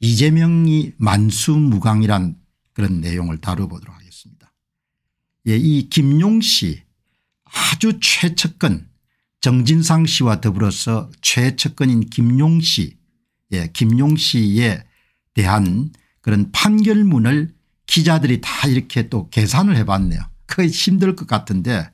이재명이 만수무강이란 그런 내용을 다뤄보도록 하겠습니다. 예, 이 김용 씨 아주 최측근 정진상 씨와 더불어서 최측근인 김용 씨 예, 김용 씨에 대한 그런 판결문을 기자들이 다 이렇게 또 계산을 해봤네요. 거의 힘들 것 같은데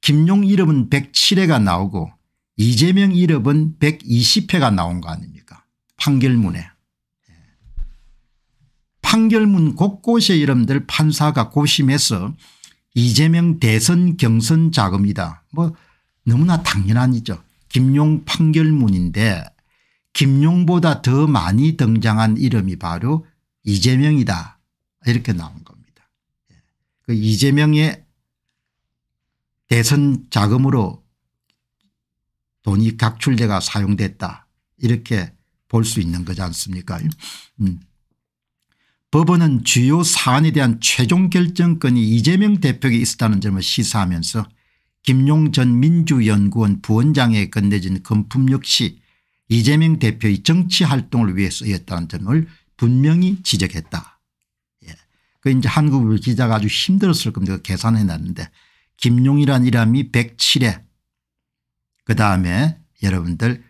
김용 이름은 107회가 나오고 이재명 이름은 120회가 나온 거 아닙니까 판결문에 판결문 곳곳의 이름들 판사가 고심해서 이재명 대선 경선 자금이다. 뭐 너무나 당연한 이죠. 김용 판결문인데 김용보다 더 많이 등장한 이름이 바로 이재명이다 이렇게 나온 겁니다. 예. 그 이재명의 대선 자금으로 돈이 각출돼가 사용됐다 이렇게 볼 수 있는 거지 않습니까 음. 법원은 주요 사안에 대한 최종 결정권이 이재명 대표에게 있었다는 점을 시사하면서 김용 전 민주연구원 부원장에 건네진 금품 역시 이재명 대표의 정치활동을 위해 쓰였다는 점을 분명히 지적했다. 예. 그 이제 한국 기자가 아주 힘들었을 겁니다. 계산해놨는데 김용이란 이름이 107회 그다음에 여러분들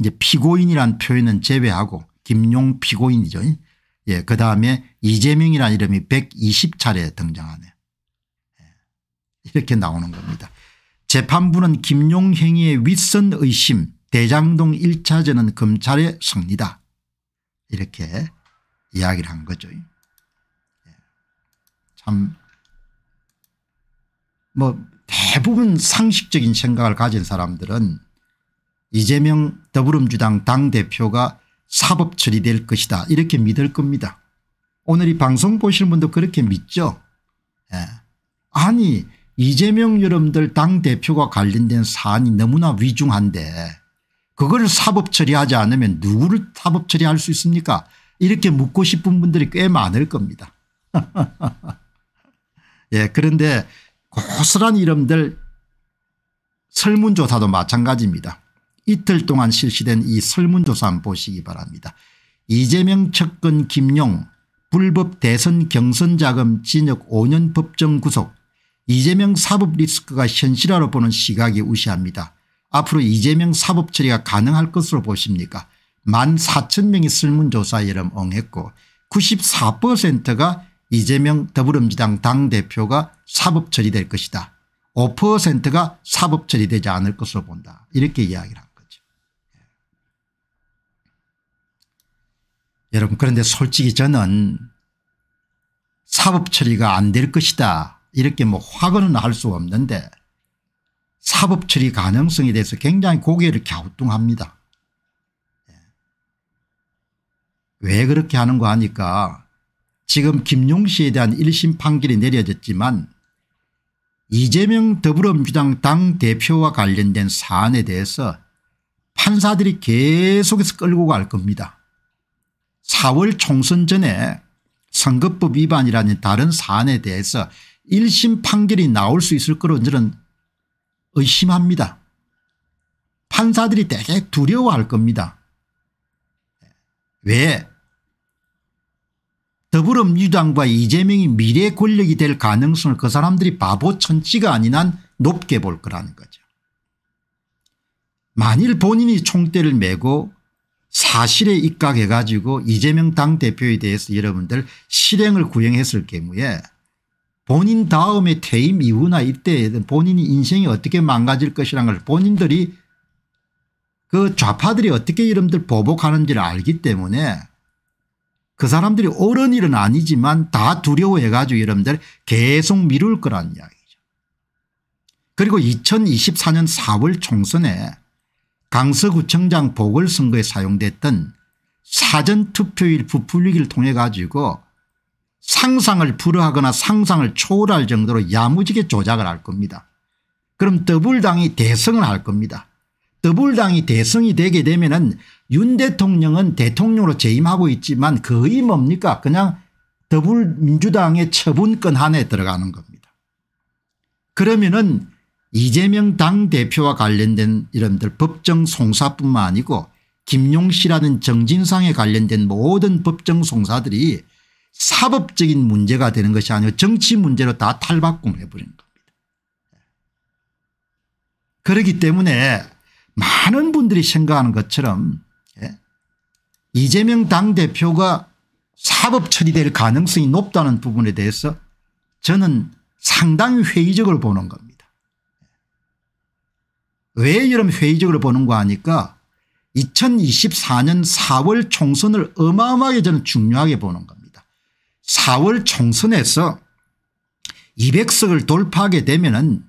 이제 피고인이란 표현은 제외하고 김용 피고인이죠. 예, 그 다음에 이재명이라는 이름이 120차례 등장하네요. 예, 이렇게 나오는 겁니다. 재판부는 김용행의 위 윗선 의심 대장동 1차전은 검찰의 승리다 이렇게 이야기를 한 거죠. 예, 참뭐 대부분 상식적인 생각을 가진 사람들은 이재명 더불어민주당 당대표가 사법 처리될 것이다 이렇게 믿을 겁니다. 오늘 이 방송 보시는 분도 그렇게 믿죠. 예. 아니 이재명 여러분들 당대표가 관련된 사안이 너무나 위중한데 그걸 사법 처리하지 않으면 누구를 사법 처리할 수 있습니까 이렇게 묻고 싶은 분들이 꽤 많을 겁니다. 예, 그런데 고스란 이름들 설문조사도 마찬가지입니다. 이틀 동안 실시된 이 설문조사 한번 보시기 바랍니다. 이재명 측근 김용 불법 대선 경선자금 진역 5년 법정 구속 이재명 사법 리스크가 현실화로 보는 시각이 우시합니다. 앞으로 이재명 사법 처리가 가능할 것으로 보십니까 1만 4천 명이 설문조사에 이름 응했고 94%가 이재명 더불어민주당 당대표가 사법 처리될 것이다. 5%가 사법 처리되지 않을 것으로 본다. 이렇게 이야기를 합니다. 여러분 그런데 솔직히 저는 사법 처리가 안 될 것이다 이렇게 뭐 확언은 할 수 없는데 사법 처리 가능성에 대해서 굉장히 고개를 갸우뚱합니다. 예. 왜 그렇게 하는가 하니까 지금 김용 씨에 대한 1심 판결이 내려졌지만 이재명 더불어민주당 당대표와 관련된 사안에 대해서 판사들이 계속해서 끌고 갈 겁니다. 4월 총선 전에 선거법 위반이라는 다른 사안에 대해서 1심 판결이 나올 수 있을 거로 저는 의심합니다. 판사들이 되게 두려워할 겁니다. 왜 더불어민주당과 이재명이 미래 권력이 될 가능성을 그 사람들이 바보 천지가 아닌 한 높게 볼 거라는 거죠. 만일 본인이 총대를 메고 사실에 입각해 가지고 이재명 당대표에 대해서 여러분들 실행을 구형했을 경우에 본인 다음에 퇴임 이후나 이때 에 본인이 인생이 어떻게 망가질 것이라는 걸 본인들이 그 좌파들이 어떻게 여러분들 보복하는지를 알기 때문에 그 사람들이 옳은 일은 아니지만 다 두려워해 가지고 여러분들 계속 미룰 거란 이야기죠. 그리고 2024년 4월 총선에 강서구청장 보궐선거에 사용됐던 사전투표일 부풀리기를 통해 가지고 상상을 불허하거나 상상을 초월할 정도로 야무지게 조작을 할 겁니다. 그럼 더불당이 대성을 할 겁니다. 더불당이 대성이 되게 되면 은윤 대통령은 대통령으로 재임하고 있지만 거의 뭡니까 그냥 더불민주당의 처분권 안에 들어가는 겁니다. 그러면 은 이재명 당대표와 관련된 이런들 법정 송사뿐만 아니고 김용 씨라는 정진상에 관련된 모든 법정 송사들이 사법적인 문제가 되는 것이 아니고 정치 문제로 다 탈바꿈을 해버리는 겁니다. 그렇기 때문에 많은 분들이 생각하는 것처럼 예, 이재명 당대표가 사법 처리될 가능성이 높다는 부분에 대해서 저는 상당히 회의적을 보는 겁니다. 왜여러 회의적으로 보는 거하니까 2024년 4월 총선을 어마어마하게 저는 중요하게 보는 겁니다. 4월 총선에서 200석을 돌파하게 되면 은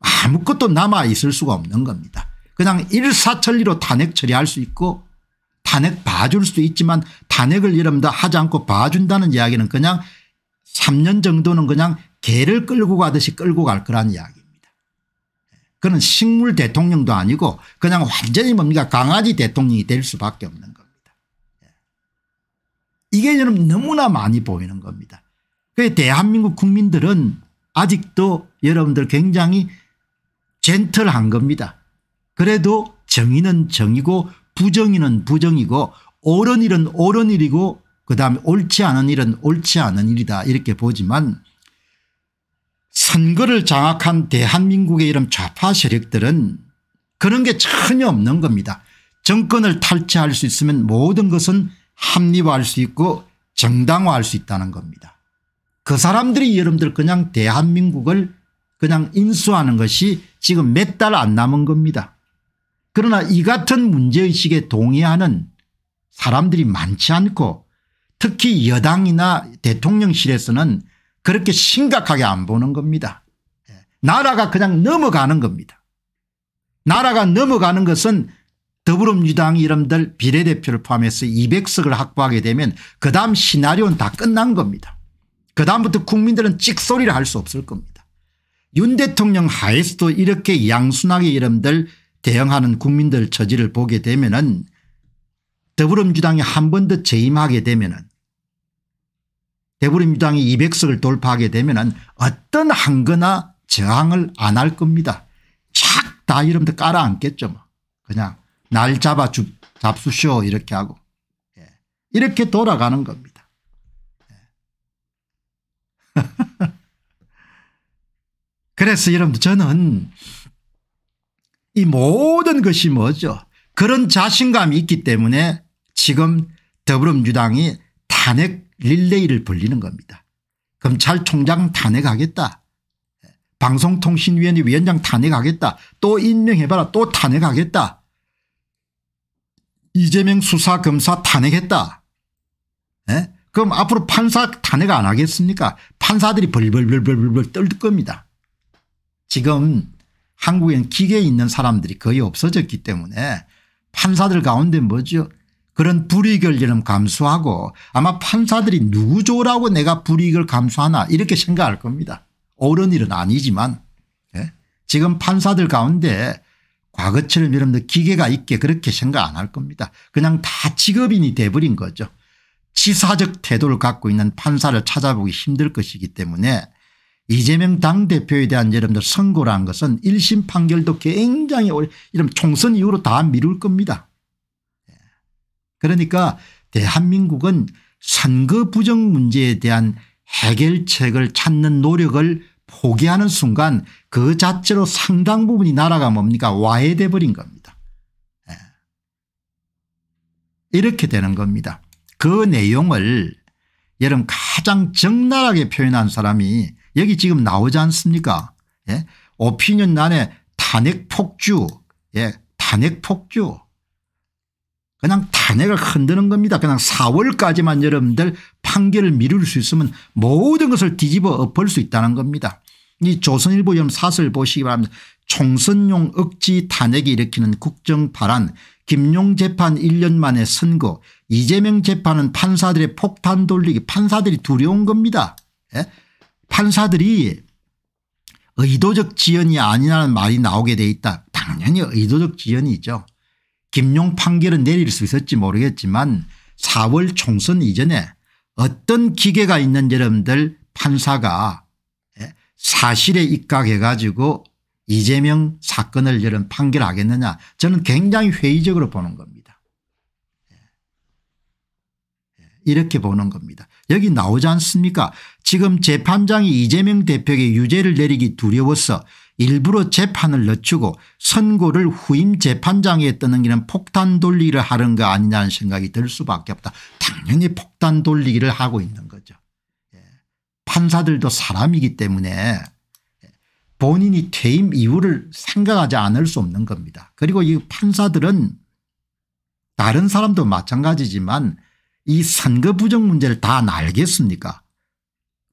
아무것도 남아있을 수가 없는 겁니다. 그냥 일사천리로 탄핵 처리할 수 있고 탄핵 봐줄 수도 있지만 탄핵을 이러다 하지 않고 봐준다는 이야기는 그냥 3년 정도는 그냥 개를 끌고 가듯이 끌고 갈 거란 이야기. 그는 식물 대통령도 아니고 그냥 완전히 뭡니까 강아지 대통령이 될 수밖에 없는 겁니다. 예. 이게 여러분 너무나 많이 보이는 겁니다. 그 대한민국 국민들은 아직도 여러분들 굉장히 젠틀한 겁니다. 그래도 정의는 정의고 부정의는 부정이고 옳은 일은 옳은 일이고 그다음에 옳지 않은 일은 옳지 않은 일이다 이렇게 보지만 선거를 장악한 대한민국의 이런 좌파 세력들은 그런 게 전혀 없는 겁니다. 정권을 탈취할 수 있으면 모든 것은 합리화할 수 있고 정당화할 수 있다는 겁니다. 그 사람들이 여러분들 그냥 대한민국을 그냥 인수하는 것이 지금 몇 달 안 남은 겁니다. 그러나 이 같은 문제의식에 동의하는 사람들이 많지 않고 특히 여당이나 대통령실에서는 그렇게 심각하게 안 보는 겁니다. 예. 나라가 그냥 넘어가는 겁니다. 나라가 넘어가는 것은 더불어민주당 이름들 비례대표를 포함해서 200석을 확보하게 되면 그 다음 시나리오는 다 끝난 겁니다. 그 다음부터 국민들은 찍소리를 할 수 없을 겁니다. 윤 대통령 하에서도 이렇게 양순하게 이름들 대응하는 국민들 처지를 보게 되면 은 더불어민주당이 한 번 더 재임하게 되면 은 더불어민주당이 200석을 돌파하게 되면 어떤 한거나 저항을 안 할 겁니다. 착다 여러분들 깔아앉겠죠. 뭐. 그냥 날 잡아 주, 잡수시 이렇게 하고 예. 이렇게 돌아가는 겁니다. 예. 그래서 여러분들 저는 이 모든 것이 뭐죠 그런 자신감이 있기 때문에 지금 더불어민주당이 탄핵 릴레이를 벌리는 겁니다. 검찰총장 탄핵하겠다. 방송통신위원회 위원장 탄핵하겠다. 또 임명해봐라. 또 탄핵하겠다. 이재명 수사검사 탄핵했다. 에? 예? 그럼 앞으로 판사 탄핵 안 하겠습니까 판사들이 벌벌벌벌벌 떨 겁니다. 지금 한국엔 기계에 있는 사람들이 거의 없어졌기 때문에 판사들 가운데 뭐죠 그런 불이익을 이름 감수하고 아마 판사들이 누구 좋으라고 내가 불이익을 감수하나 이렇게 생각할 겁니다. 옳은 일은 아니지만 예? 지금 판사들 가운데 과거처럼 여러분들 기계가 있게 그렇게 생각 안 할 겁니다. 그냥 다 직업인이 돼버린 거죠. 지사적 태도를 갖고 있는 판사를 찾아보기 힘들 것이기 때문에 이재명 당대표에 대한 여러분들 선고라는 것은 1심 판결도 굉장히 오 이런 총선 이후로 다 미룰 겁니다. 그러니까 대한민국은 선거 부정 문제에 대한 해결책을 찾는 노력을 포기하는 순간 그 자체로 상당 부분이 나라가 뭡니까 와해돼 버린 겁니다. 예. 이렇게 되는 겁니다. 그 내용을 여러분 가장 적나라하게 표현한 사람이 여기 지금 나오지 않습니까 예? 오피니언 난에 탄핵 폭주 예? 탄핵 폭주 그냥 탄핵을 흔드는 겁니다. 그냥 4월까지만 여러분들 판결을 미룰 수 있으면 모든 것을 뒤집어 엎을 수 있다는 겁니다. 이 조선일보 여 사설 보시기 바랍니다. 총선용 억지 탄핵이 일으키는 국정 발안 김용 재판 1년 만에 선거 이재명 재판은 판사들의 폭탄 돌리기 판사들이 두려운 겁니다. 예? 판사들이 의도적 지연이 아니라는 말이 나오게 돼 있다. 당연히 의도적 지연이죠. 김용 판결은 내릴 수 있을지 모르겠지만 4월 총선 이전에 어떤 기계가 있는 여러분들 판사가 예, 사실에 입각해 가지고 이재명 사건을 여러분 판결하겠느냐 저는 굉장히 회의적으로 보는 겁니다. 이렇게 보는 겁니다. 여기 나오지 않습니까 지금 재판장이 이재명 대표에게 유죄를 내리기 두려워서 일부러 재판을 늦추고 선고를 후임 재판장에 떠넘기는 폭탄 돌리기를 하는 거 아니냐는 생각이 들 수밖에 없다. 당연히 폭탄 돌리기를 하고 있는 거죠. 예. 판사들도 사람이기 때문에 예. 본인이 퇴임 이후를 생각하지 않을 수 없는 겁니다. 그리고 이 판사들은 다른 사람도 마찬가지지만 이 선거 부정 문제를 다 알겠습니까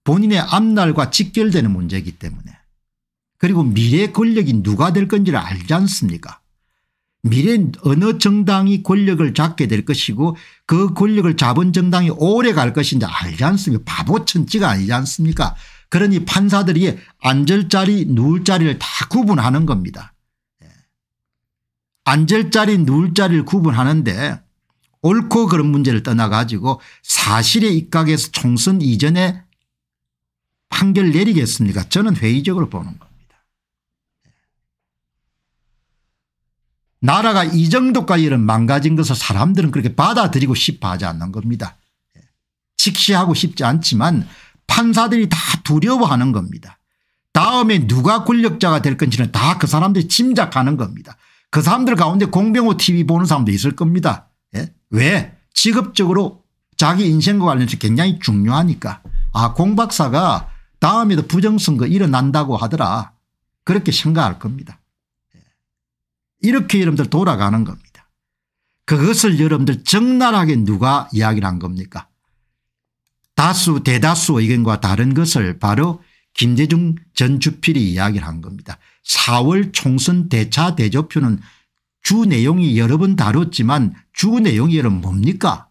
본인의 앞날과 직결되는 문제이기 때문에 그리고 미래 권력이 누가 될 건지를 알지 않습니까 미래 어느 정당이 권력을 잡게 될 것이고 그 권력을 잡은 정당이 오래 갈 것인지 알지 않습니까 바보 천지가 아니지 않습니까 그러니 판사들이 앉을 자리 누울 자리를 다 구분하는 겁니다. 예. 앉을 자리 누울 자리를 구분하는데 옳고 그런 문제를 떠나가지고 사실에입각해서 총선 이전에 판결 내리겠습니까 저는 회의적으로 보는 겁니다. 나라가 이 정도까지 는 망가진 것을 사람들은 그렇게 받아들이고 싶어 하지 않는 겁니다. 직시하고 싶지 않지만 판사들이 다 두려워하는 겁니다. 다음에 누가 권력자가 될 건지는 다 그 사람들이 짐작하는 겁니다. 그 사람들 가운데 공병호 TV 보는 사람도 있을 겁니다. 왜 직업적으로 자기 인생과 관련해서 굉장히 중요하니까 아 공박사가 다음에도 부정선거 일어난다고 하더라 그렇게 생각할 겁니다. 예. 이렇게 여러분들 돌아가는 겁니다. 그것을 여러분들 적나라하게 누가 이야기를 한 겁니까 다수 대다수 의견과 다른 것을 바로 김대중 전 주필이 이야기를 한 겁니다. 4월 총선 대차 대조표는 주 내용이 여러 번 다뤘지만 주 내용이 여러분 뭡니까?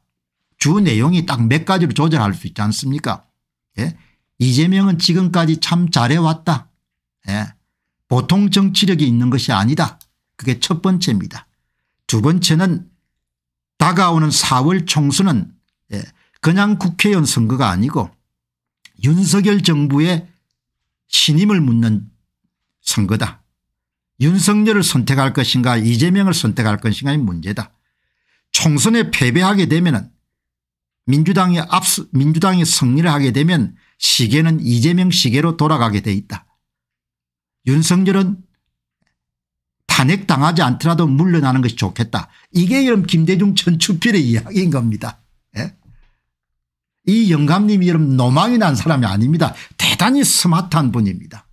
주 내용이 딱 몇 가지로 조절할 수 있지 않습니까? 예? 이재명은 지금까지 참 잘해왔다. 예? 보통 정치력이 있는 것이 아니다. 그게 첫 번째입니다. 두 번째는 다가오는 4월 총선은 예, 그냥 국회의원 선거가 아니고 윤석열 정부의 신임을 묻는 선거다. 윤석열을 선택할 것인가 이재명을 선택할 것인가의 문제다. 총선에 패배하게 되면 민주당이 앞서 민주당이 승리를 하게 되면 시계는 이재명 시계로 돌아가게 돼 있다. 윤석열은 탄핵당하지 않더라도 물러나는 것이 좋겠다. 이게 여러분 김대중 전추필의 이야기인 겁니다. 예? 이 영감님이 여러분 노망이 난 사람이 아닙니다. 대단히 스마트한 분입니다.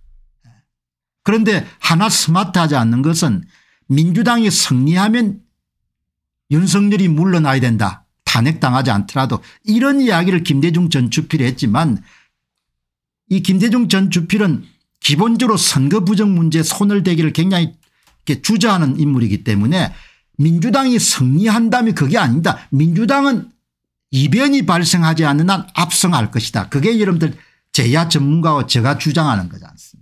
그런데 하나 스마트하지 않는 것은 민주당이 승리하면 윤석열이 물러나야 된다. 탄핵당하지 않더라도 이런 이야기를 김대중 전 주필이 했지만 이 김대중 전 주필은 기본적으로 선거 부정 문제 손을 대기를 굉장히 주저하는 인물이기 때문에 민주당이 승리한다면 그게 아니다. 민주당은 이변이 발생하지 않는 한 압승할 것이다. 그게 여러분들 제야 전문가와 제가 주장하는 거지 않습니까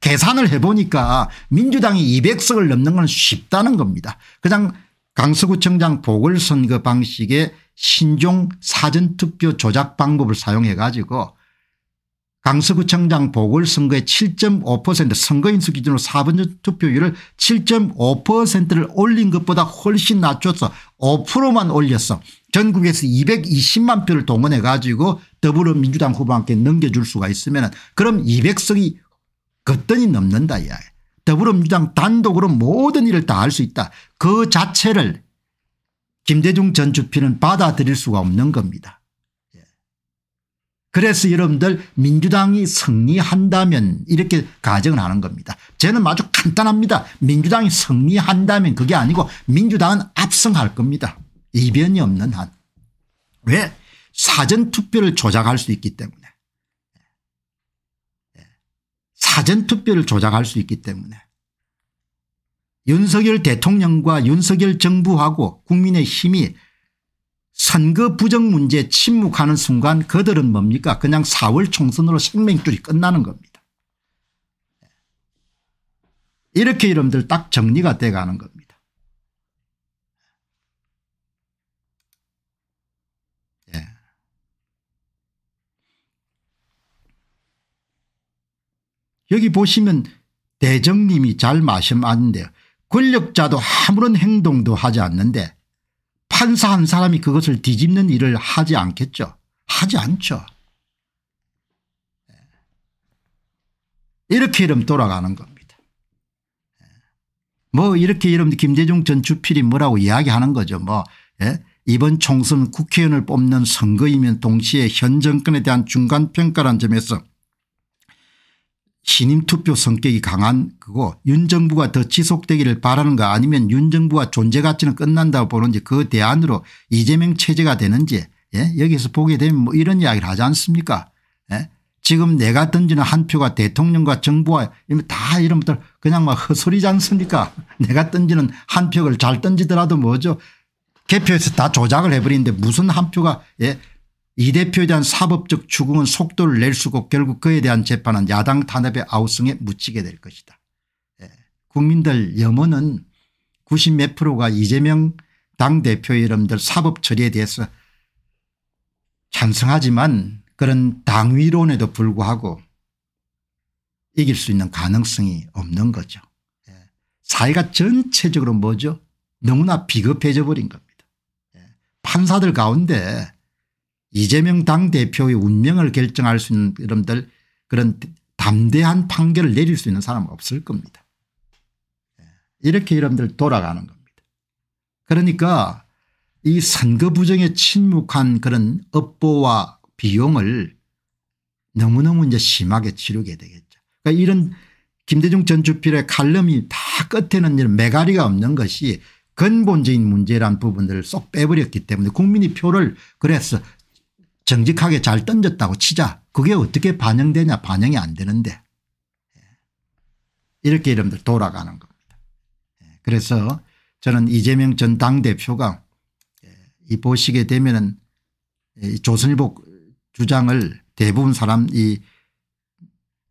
계산을 해보니까 민주당이 200석을 넘는 건 쉽다는 겁니다. 그냥 강서구청장 보궐선거 방식의 신종 사전투표 조작 방법을 사용해 가지고 강서구청장 보궐선거의 7.5% 선거인수 기준으로 4번 투표율을 7.5%를 올린 것보다 훨씬 낮춰서 5%만 올렸어. 전국에서 220만 표를 동원해 가지고 더불어민주당 후보한테 넘겨줄 수가 있으면 그럼 200석이 거뜬히 넘는다 이야 더불어민주당 단독으로 모든 일을 다 할 수 있다. 그 자체를 김대중 전주피는 받아들일 수가 없는 겁니다. 예. 그래서 여러분들 민주당이 승리한다면 이렇게 가정을 하는 겁니다. 저는 아주 간단합니다. 민주당이 승리한다면 그게 아니고 민주당은 압승할 겁니다. 이변이 없는 한. 왜? 사전투표를 조작할 수 있기 때문에. 사전투표를 조작할 수 있기 때문에 윤석열 대통령과 윤석열 정부하고 국민의 힘이 선거 부정 문제에 침묵하는 순간 그들은 뭡니까 그냥 4월 총선으로 생명줄이 끝나는 겁니다. 이렇게 이름들딱 정리가 돼가는 겁니다. 여기 보시면 대정님이 잘 마시면 아는데 권력자도 아무런 행동도 하지 않는데 판사 한 사람이 그것을 뒤집는 일을 하지 않겠죠. 하지 않죠. 이렇게 이름 돌아가는 겁니다. 뭐 이렇게 이름 김대중 전 주필이 뭐라고 이야기하는 거죠. 뭐 예? 이번 총선 국회의원을 뽑는 선거이면 동시에 현 정권에 대한 중간평가란 점에서 신임투표 성격이 강한 그거 윤 정부가 더 지속되기를 바라는가 아니면 윤 정부가 존재 가치는 끝난다고 보는지 그 대안으로 이재명 체제가 되는지 예? 여기서 보게 되면 뭐 이런 이야기를 하지 않습니까 예? 지금 내가 던지는 한 표가 대통령과 정부와 다 이런 것들 그냥 막 헛소리지 않습니까 내가 던지는 한 표를 잘 던지더라도 뭐죠 개표에서 다 조작을 해버리는데 무슨 한 표가 예? 이 대표에 대한 사법적 추궁은 속도를 낼 수고 가없 결국 그에 대한 재판은 야당 탄압의 아우성에 묻히게 될 것이다. 예. 국민들 염원은 90 몇 프로가 이재명 당대표 여러분들 사법 처리에 대해서 찬성하지만 그런 당위론에도 불구하고 이길 수 있는 가능성이 없는 거죠. 예. 사회가 전체적으로 뭐죠 너무나 비겁해져 버린 겁니다. 예. 판사들 가운데 이재명 당대표의 운명을 결정할 수 있는 여러분들 그런 담대한 판결을 내릴 수 있는 사람은 없을 겁니다. 예. 이렇게 여러분들 돌아가는 겁니다. 그러니까 이 선거 부정에 침묵한 그런 업보와 비용을 너무너무 이제 심하게 치르게 되겠죠. 그러니까 이런 김대중 전 주필의 칼럼이 다 끝에는 이런 메가리가 없는 것이 근본적인 문제란 부분들을 쏙 빼버렸기 때문에 국민이 표를 그래서 정직하게 잘 던졌다고 치자 그게 어떻게 반영되냐 반영이 안 되는데 예. 이렇게 여러분들 돌아가는 겁니다. 예. 그래서 저는 이재명 전 당대표가 예, 이 보시게 되면은 조선일보 주장을 대부분 사람 이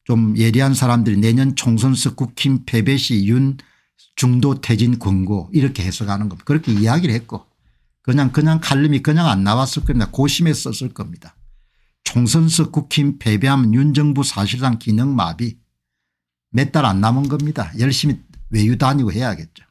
좀 예리한 사람들이 내년 총선수 국힘 패배 시 윤 중도 퇴진 권고 이렇게 해석하는 겁니다. 그렇게 이야기를 했고 그냥 그냥 칼럼이 그냥 안 나왔을 겁니다. 고심에 썼을 겁니다. 총선석 국힘 패배함 윤정부 사실상 기능마비 몇 달 안 남은 겁니다. 열심히 외유 다니고 해야겠죠.